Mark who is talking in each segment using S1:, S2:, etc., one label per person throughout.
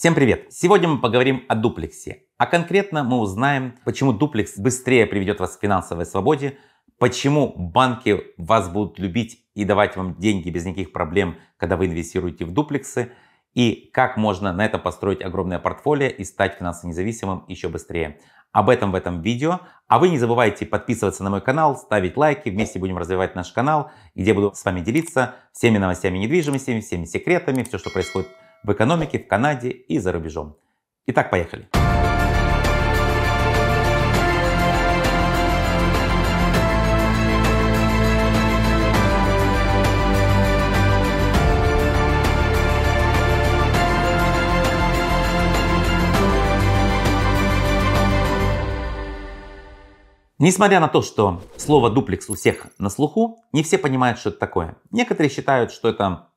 S1: Всем привет! Сегодня мы поговорим о дуплексе. А конкретно мы узнаем, почему дуплекс быстрее приведет вас к финансовой свободе, почему банки вас будут любить и давать вам деньги без никаких проблем, когда вы инвестируете в дуплексы, и как можно на это построить огромное портфолио и стать финансово независимым еще быстрее. Об этом в этом видео. А вы не забывайте подписываться на мой канал, ставить лайки, вместе будем развивать наш канал, где буду с вами делиться всеми новостями недвижимости, всеми секретами, все, что происходит в экономике в Канаде и за рубежом. Итак, поехали. Несмотря на то, что слово дуплекс у всех на слуху, не все понимают, что это такое. Некоторые считают, что это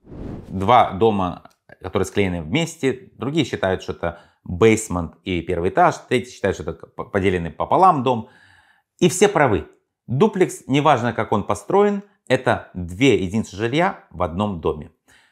S1: два дома которые склеены вместе, другие считают, что это бейсмент и первый этаж, третьи считают, что это поделенный пополам дом. И все правы. Дуплекс, неважно как он построен, это две единицы жилья в одном доме.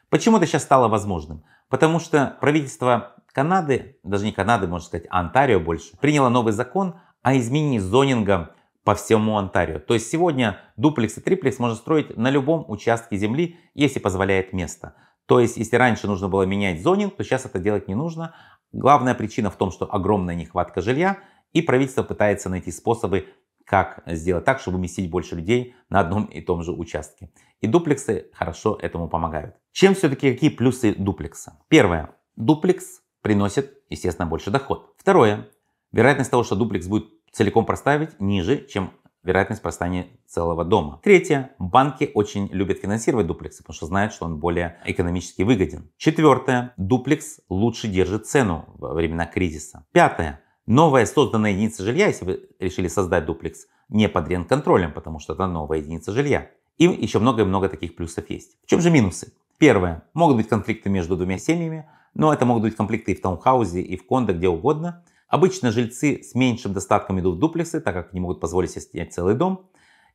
S1: Почему это сейчас стало возможным? Потому что правительство Канады, даже не Канады, можно сказать, а Онтарио больше, приняло новый закон о изменении зонинга по всему Онтарио. То есть сегодня дуплекс и триплекс можно строить на любом участке земли, если позволяет место. То есть, если раньше нужно было менять зонинг, то сейчас это делать не нужно. Главная причина в том, что огромная нехватка жилья, и правительство пытается найти способы, как сделать так, чтобы уместить больше людей на одном и том же участке. И дуплексы хорошо этому помогают. Чем все-таки какие плюсы дуплекса? Первое. Дуплекс приносит, естественно, больше доход. Второе. Вероятность того, что дуплекс будет целиком проставить, ниже, чем вероятность восстания целого дома. Третье. Банки очень любят финансировать дуплексы, потому что знают, что он более экономически выгоден. Четвертое. Дуплекс лучше держит цену во времена кризиса. Пятое. Новая созданная единица жилья, если вы решили создать дуплекс, не под рент-контролем, потому что это новая единица жилья. И еще много-много и таких плюсов есть. В чем же минусы? Первое. Могут быть конфликты между двумя семьями, но это могут быть конфликты и в таунхаусе, и в кондо, где угодно. Обычно жильцы с меньшим достатком идут в дуплексы, так как не могут позволить себе снять целый дом.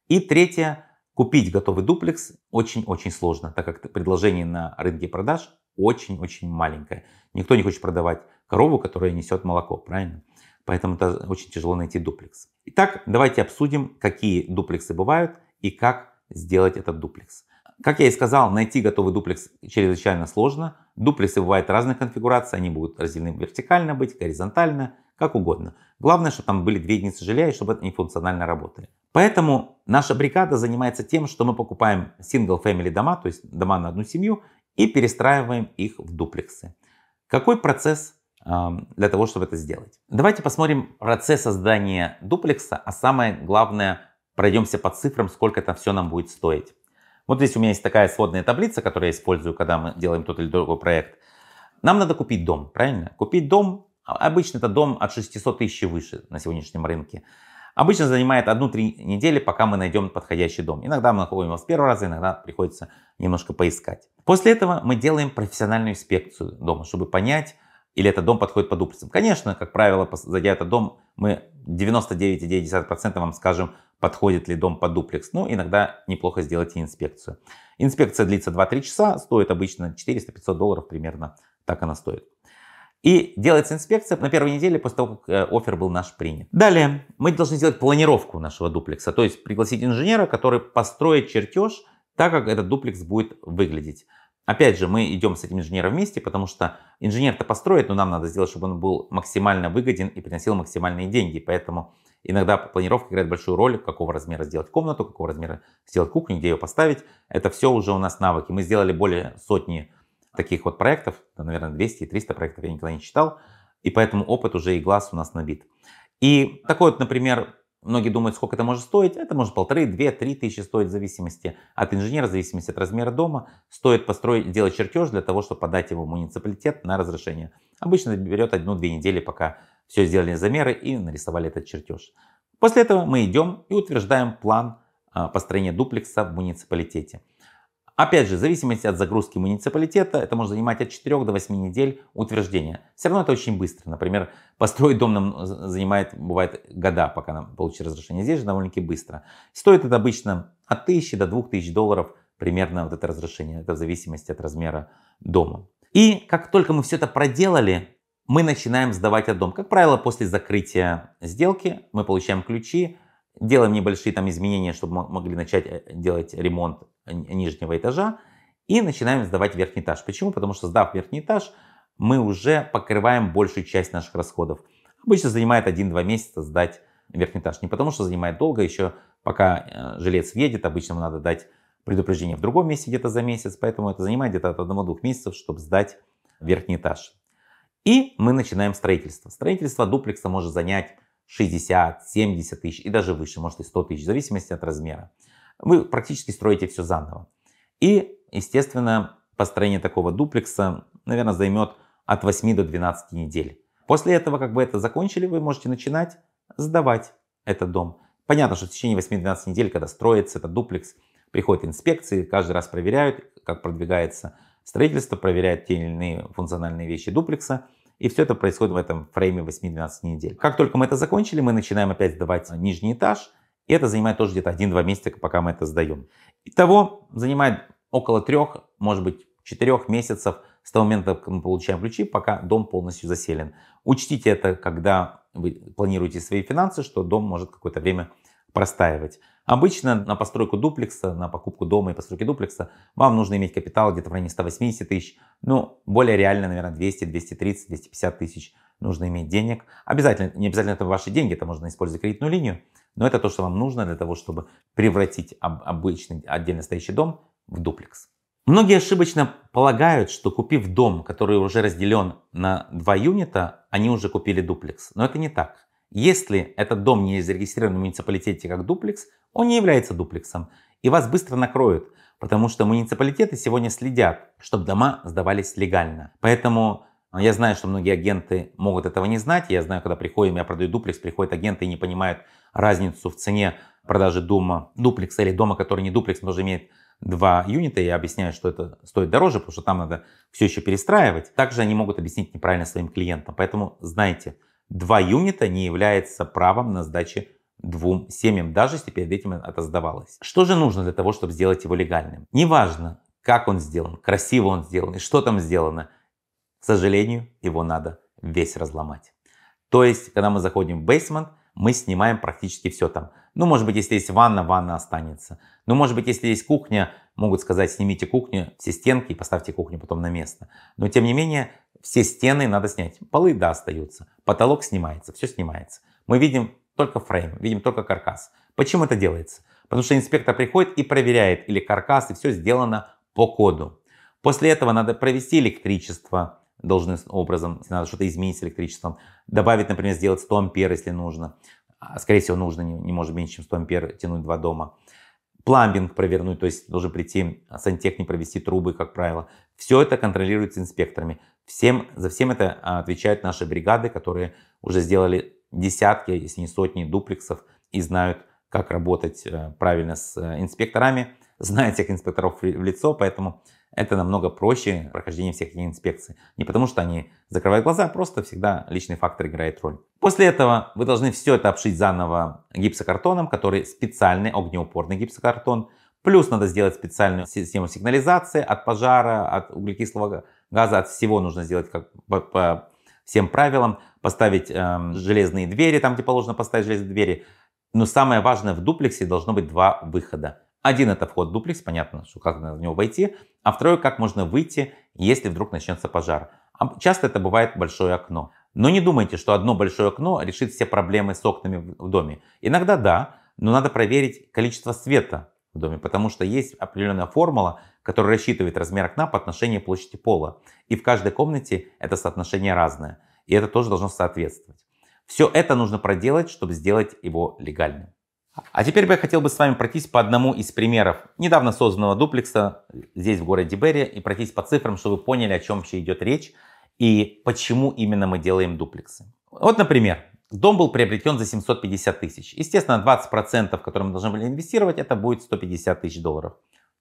S1: И третье, купить готовый дуплекс очень-очень сложно, так как предложение на рынке продаж очень-очень маленькое. Никто не хочет продавать корову, которая несет молоко, правильно? Поэтому это очень тяжело найти дуплекс. Итак, давайте обсудим, какие дуплексы бывают и как сделать этот дуплекс. Как я и сказал, найти готовый дуплекс чрезвычайно сложно. Дуплексы бывают разных конфигураций, они будут разделены вертикально быть, горизонтально – как угодно. Главное, чтобы там были две единицы жилья и чтобы они функционально работали. Поэтому наша бригада занимается тем, что мы покупаем single-family дома, то есть дома на одну семью, и перестраиваем их в дуплексы. Какой процесс эм, для того, чтобы это сделать. Давайте посмотрим процесс создания дуплекса, а самое главное, пройдемся по цифрам, сколько это все нам будет стоить. Вот здесь у меня есть такая сводная таблица, которую я использую, когда мы делаем тот или другой проект. Нам надо купить дом, правильно? Купить дом а обычно это дом от 600 тысяч выше на сегодняшнем рынке. Обычно занимает одну-три недели, пока мы найдем подходящий дом. Иногда мы находим его с первого раза, иногда приходится немножко поискать. После этого мы делаем профессиональную инспекцию дома, чтобы понять, или этот дом подходит под упрецем. Конечно, как правило, зайдя этот дом, мы 99,9% вам скажем, подходит ли дом под дуплекс. Но ну, иногда неплохо сделайте инспекцию. Инспекция длится 2-3 часа, стоит обычно 400-500 долларов примерно, так она стоит. И делается инспекция на первой неделе после того, как э, офер был наш принят. Далее мы должны сделать планировку нашего дуплекса, то есть пригласить инженера, который построит чертеж, так как этот дуплекс будет выглядеть. Опять же, мы идем с этим инженером вместе, потому что инженер-то построит, но нам надо сделать, чтобы он был максимально выгоден и приносил максимальные деньги. Поэтому иногда планировка играет большую роль, какого размера сделать комнату, какого размера сделать кухню, где ее поставить. Это все уже у нас навыки. Мы сделали более сотни Таких вот проектов, наверное, 200-300 проектов я никогда не читал, и поэтому опыт уже и глаз у нас набит. И такой вот, например, многие думают, сколько это может стоить. Это может полторы, две, три тысячи стоить в зависимости от инженера, в зависимости от размера дома. Стоит построить, делать чертеж для того, чтобы подать его в муниципалитет на разрешение. Обычно это берет одну-две недели, пока все сделали замеры и нарисовали этот чертеж. После этого мы идем и утверждаем план а, построения дуплекса в муниципалитете. Опять же, в зависимости от загрузки муниципалитета, это может занимать от 4 до 8 недель утверждения. Все равно это очень быстро. Например, построить дом нам э, занимает, бывает, года, пока нам получит разрешение. Здесь же довольно-таки быстро. Стоит это обычно от 1000 до 2000 долларов примерно вот это разрешение. Это в зависимости от размера дома. И как только мы все это проделали, мы начинаем сдавать этот дом. Как правило, после закрытия сделки мы получаем ключи, делаем небольшие там изменения, чтобы могли начать э, делать ремонт э, нижнего этажа и начинаем сдавать верхний этаж. Почему? Потому что сдав верхний этаж, мы уже покрываем большую часть наших расходов. Обычно занимает 1-2 месяца сдать верхний этаж. Не потому что занимает долго, еще пока э, жилец въедет, обычно ему надо дать предупреждение в другом месте где-то за месяц, поэтому это занимает где-то от 1-2 месяцев, чтобы сдать верхний этаж. И мы начинаем строительство. Строительство дуплекса может занять 60, 70 тысяч и даже выше, может и 100 тысяч, в зависимости от размера. Вы практически строите все заново. И, естественно, построение такого дуплекса, наверное, займет от 8 до 12 недель. После этого, как бы это закончили, вы можете начинать сдавать этот дом. Понятно, что в течение 8-12 недель, когда строится этот дуплекс, приходят инспекции, каждый раз проверяют, как продвигается строительство, проверяют те или иные функциональные вещи дуплекса. И все это происходит в этом фрейме 8-12 недель. Как только мы это закончили, мы начинаем опять сдавать нижний этаж. И это занимает тоже где-то 1-2 месяца, пока мы это сдаем. Итого занимает около 3, может быть, 4 месяцев с того момента, как мы получаем ключи, пока дом полностью заселен. Учтите это, когда вы планируете свои финансы, что дом может какое-то время простаивать. Обычно на постройку дуплекса, на покупку дома и постройки дуплекса вам нужно иметь капитал где-то в районе 180 тысяч, ну, более реально, наверное, 200, 230, 250 тысяч нужно иметь денег. Обязательно, не обязательно это ваши деньги, это можно использовать кредитную линию, но это то, что вам нужно для того, чтобы превратить обычный отдельно стоящий дом в дуплекс. Многие ошибочно полагают, что купив дом, который уже разделен на два юнита, они уже купили дуплекс. Но это не так. Если этот дом не зарегистрирован в муниципалитете как дуплекс, он не является дуплексом, и вас быстро накроют, потому что муниципалитеты сегодня следят, чтобы дома сдавались легально. Поэтому э, я знаю, что многие агенты могут этого не знать. Я знаю, когда приходим, я продаю дуплекс, приходят агенты и не понимают разницу в цене продажи дома дуплекса или дома, который не дуплекс, но тоже имеет два юнита. Я объясняю, что это стоит дороже, потому что там надо все еще перестраивать. Также они могут объяснить неправильно своим клиентам. Поэтому знайте, два юнита не является правом на сдачу двум семьям, даже если перед этим это сдавалось. Что же нужно для того, чтобы сделать его легальным? Неважно, как он сделан, красиво он сделан и что там сделано, к сожалению, его надо весь разломать. То есть, когда мы заходим в бейсмент, мы снимаем практически все там. Ну, может быть, если есть ванна, ванна останется. Ну, может быть, если есть кухня, могут сказать, снимите кухню, все стенки и поставьте кухню потом на место. Но, тем не менее, все стены надо снять. Полы, да, остаются. Потолок снимается, все снимается. Мы видим только фрейм, видим только каркас. Почему это делается? Потому что инспектор приходит и проверяет или каркас, и все сделано по коду. После этого надо провести электричество должным образом, если надо что-то изменить с электричеством, добавить, например, сделать 100 ампер, если нужно. А, скорее всего, нужно, не, не может меньше, чем 100 ампер тянуть два дома. Пламбинг провернуть, то есть должен прийти а, сантехник, провести трубы, как правило. Все это контролируется инспекторами. Всем, за всем это а, отвечают наши бригады, которые уже сделали десятки, если не сотни дуплексов и знают, как работать э, правильно с э, инспекторами, знают всех инспекторов в лицо, поэтому это намного проще прохождение всех инспекций. Не потому что они закрывают глаза, а просто всегда личный фактор играет роль. После этого вы должны все это обшить заново гипсокартоном, который специальный огнеупорный гипсокартон. Плюс надо сделать специальную систему сигнализации от пожара, от углекислого газа, от всего нужно сделать как по, по всем правилам, поставить э, железные двери там, где положено поставить железные двери. Но самое важное, в дуплексе должно быть два выхода. Один это вход в дуплекс, понятно, что как надо него войти, а второй, как можно выйти, если вдруг начнется пожар. А часто это бывает большое окно. Но не думайте, что одно большое окно решит все проблемы с окнами в доме. Иногда да, но надо проверить количество света в доме, потому что есть определенная формула, который рассчитывает размер окна по отношению площади пола. И в каждой комнате это соотношение разное. И это тоже должно соответствовать. Все это нужно проделать, чтобы сделать его легальным. А теперь бы я хотел бы с вами пройтись по одному из примеров недавно созданного дуплекса здесь, в городе Берри, и пройтись по цифрам, чтобы вы поняли, о чем вообще идет речь и почему именно мы делаем дуплексы. Вот, например, дом был приобретен за 750 тысяч. Естественно, 20%, которые мы должны были инвестировать, это будет 150 тысяч долларов.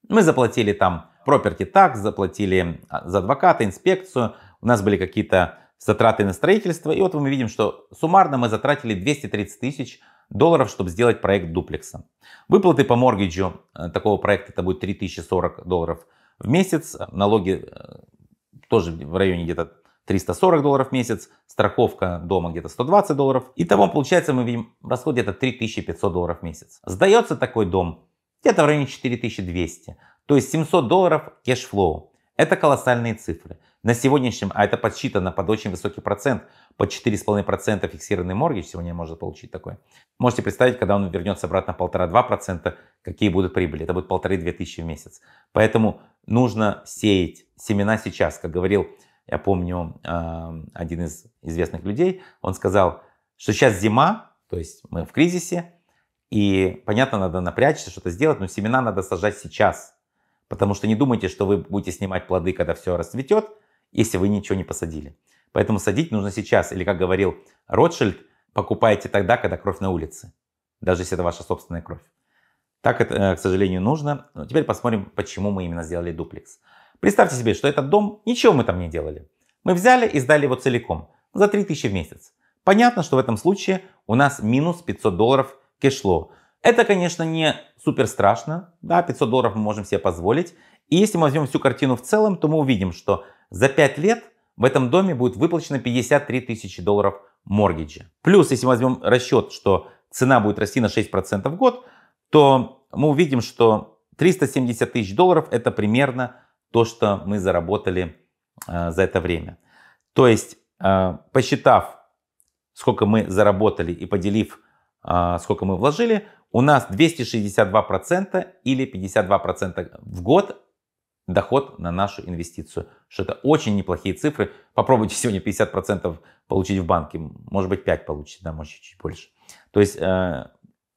S1: Мы заплатили там property tax, заплатили а, за адвоката, инспекцию, у нас были какие-то затраты на строительство. И вот мы видим, что суммарно мы затратили 230 тысяч долларов, чтобы сделать проект дуплекса. Выплаты по моргиджу э, такого проекта это будет 3040 долларов в месяц. Налоги э, тоже в районе где-то 340 долларов в месяц, страховка дома где-то 120 долларов. Итого, получается, мы видим расход где-то 3500 долларов в месяц. Сдается такой дом где-то в районе 4200, то есть 700 долларов кэшфлоу. Это колоссальные цифры. На сегодняшнем, а это подсчитано под очень высокий процент, под 4,5% фиксированный моргич сегодня можно получить такой. Можете представить, когда он вернется обратно 1,5-2%, какие будут прибыли. Это будет 1,5-2 тысячи в месяц. Поэтому нужно сеять семена сейчас. Как говорил, я помню, а, один из известных людей, он сказал, что сейчас зима, то есть мы в кризисе, и, понятно, надо напрячься, что-то сделать, но семена надо сажать сейчас. Потому что не думайте, что вы будете снимать плоды, когда все расцветет, если вы ничего не посадили. Поэтому садить нужно сейчас. Или, как говорил Ротшильд, покупайте тогда, когда кровь на улице. Даже если это ваша собственная кровь. Так это, э, к сожалению, нужно. Но теперь посмотрим, почему мы именно сделали дуплекс. Представьте себе, что этот дом, ничего мы там не делали. Мы взяли и сдали его целиком за 3000 в месяц. Понятно, что в этом случае у нас минус 500 долларов – кэшло. Это, конечно, не супер страшно, да, 500 долларов мы можем себе позволить. И если мы возьмем всю картину в целом, то мы увидим, что за 5 лет в этом доме будет выплачено 53 тысячи долларов моргиджа. Плюс, если мы возьмем расчет, что цена будет расти на 6% в год, то мы увидим, что 370 тысяч долларов это примерно то, что мы заработали э, за это время. То есть, э, посчитав, сколько мы заработали и поделив а, сколько мы вложили, у нас 262% или 52% в год доход на нашу инвестицию. Что это очень неплохие цифры. Попробуйте сегодня 50% получить в банке. Может быть 5 получите, да, может чуть больше. То есть э,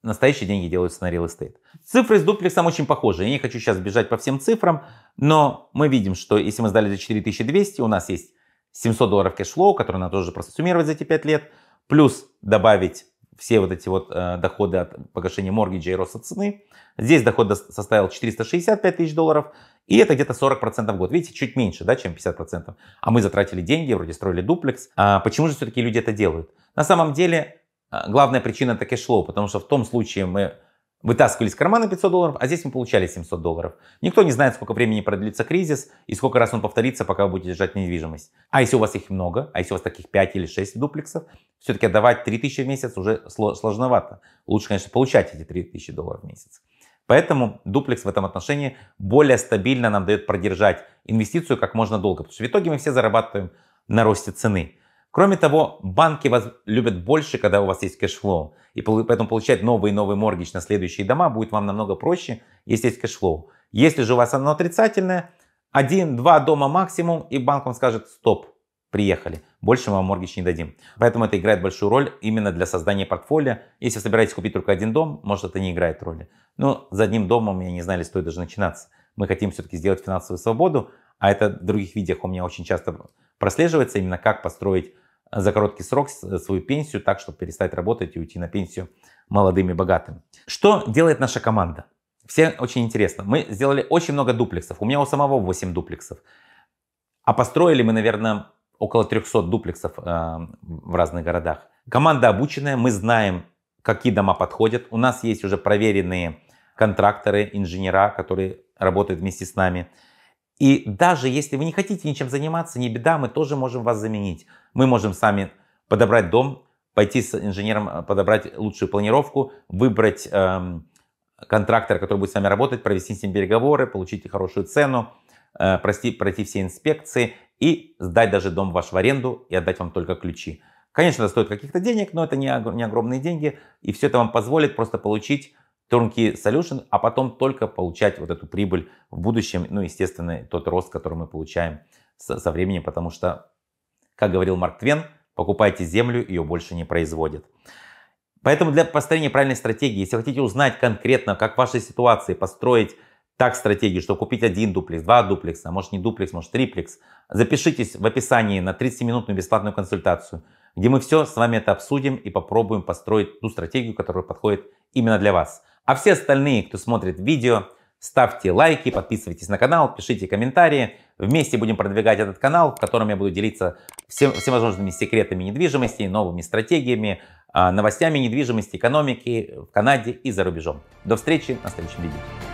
S1: настоящие деньги делаются на real estate. Цифры с дуплексом очень похожи. Я не хочу сейчас бежать по всем цифрам, но мы видим, что если мы сдали за 4200, у нас есть 700 долларов кэшфлоу, который надо тоже просто суммировать за эти 5 лет, плюс добавить все вот эти вот э, доходы от погашения моргиджа и роста цены. Здесь доход составил 465 тысяч долларов, и это где-то 40% в год. Видите, чуть меньше, да, чем 50%. А мы затратили деньги, вроде строили дуплекс. А почему же все-таки люди это делают? На самом деле, э, главная причина это кэшфлоу, потому что в том случае мы вытаскивали из кармана 500 долларов, а здесь мы получали 700 долларов. Никто не знает, сколько времени продлится кризис и сколько раз он повторится, пока вы будете держать недвижимость. А если у вас их много, а если у вас таких 5 или 6 дуплексов, все-таки отдавать 3000 в месяц уже сложновато. Лучше, конечно, получать эти 3000 долларов в месяц. Поэтому дуплекс в этом отношении более стабильно нам дает продержать инвестицию как можно долго. Потому что в итоге мы все зарабатываем на росте цены. Кроме того, банки вас любят больше, когда у вас есть кэшфлоу. И поэтому получать новый и новый моргич на следующие дома будет вам намного проще, если есть кэшфлоу. Если же у вас оно отрицательное, один-два дома максимум, и банк вам скажет «стоп, приехали». Больше мы вам моргич не дадим. Поэтому это играет большую роль именно для создания портфолио. Если вы собираетесь купить только один дом, может это не играет роли. Но за одним домом, я не знаю, ли стоит даже начинаться. Мы хотим все-таки сделать финансовую свободу, а это в других видеях у меня очень часто прослеживается именно как построить за короткий срок э, свою пенсию так, чтобы перестать работать и уйти на пенсию молодым и богатым. Что делает наша команда? Все очень интересно. Мы сделали очень много дуплексов. У меня у самого 8 дуплексов. А построили мы, наверное, около 300 дуплексов э, в разных городах. Команда обученная, мы знаем, какие дома подходят. У нас есть уже проверенные контракторы, инженера, которые работают вместе с нами. И даже если вы не хотите ничем заниматься, не беда, мы тоже можем вас заменить. Мы можем сами подобрать дом, пойти с инженером, э, подобрать лучшую планировку, выбрать эм, контрактора, который будет с вами работать, провести с ним переговоры, получить хорошую цену, э, прости, пройти все инспекции и сдать даже дом ваш в аренду и отдать вам только ключи. Конечно, это стоит каких-то денег, но это не, не огромные деньги, и все это вам позволит просто получить turnkey solution, а потом только получать вот эту прибыль в будущем, ну, естественно, тот рост, который мы получаем со, со временем, потому что, как говорил Марк Твен, покупайте землю, ее больше не производят. Поэтому для построения правильной стратегии, если хотите узнать конкретно, как в вашей ситуации построить так стратегию, что купить один дуплекс, два дуплекса, а может не дуплекс, может триплекс, запишитесь в описании на 30-минутную бесплатную консультацию, где мы все с вами это обсудим и попробуем построить ту стратегию, которая подходит именно для вас. А все остальные, кто смотрит видео, ставьте лайки, подписывайтесь на канал, пишите комментарии. Вместе будем продвигать этот канал, в котором я буду делиться всем, всевозможными секретами недвижимости, новыми стратегиями, а, новостями недвижимости, экономики в Канаде и за рубежом. До встречи на следующем видео.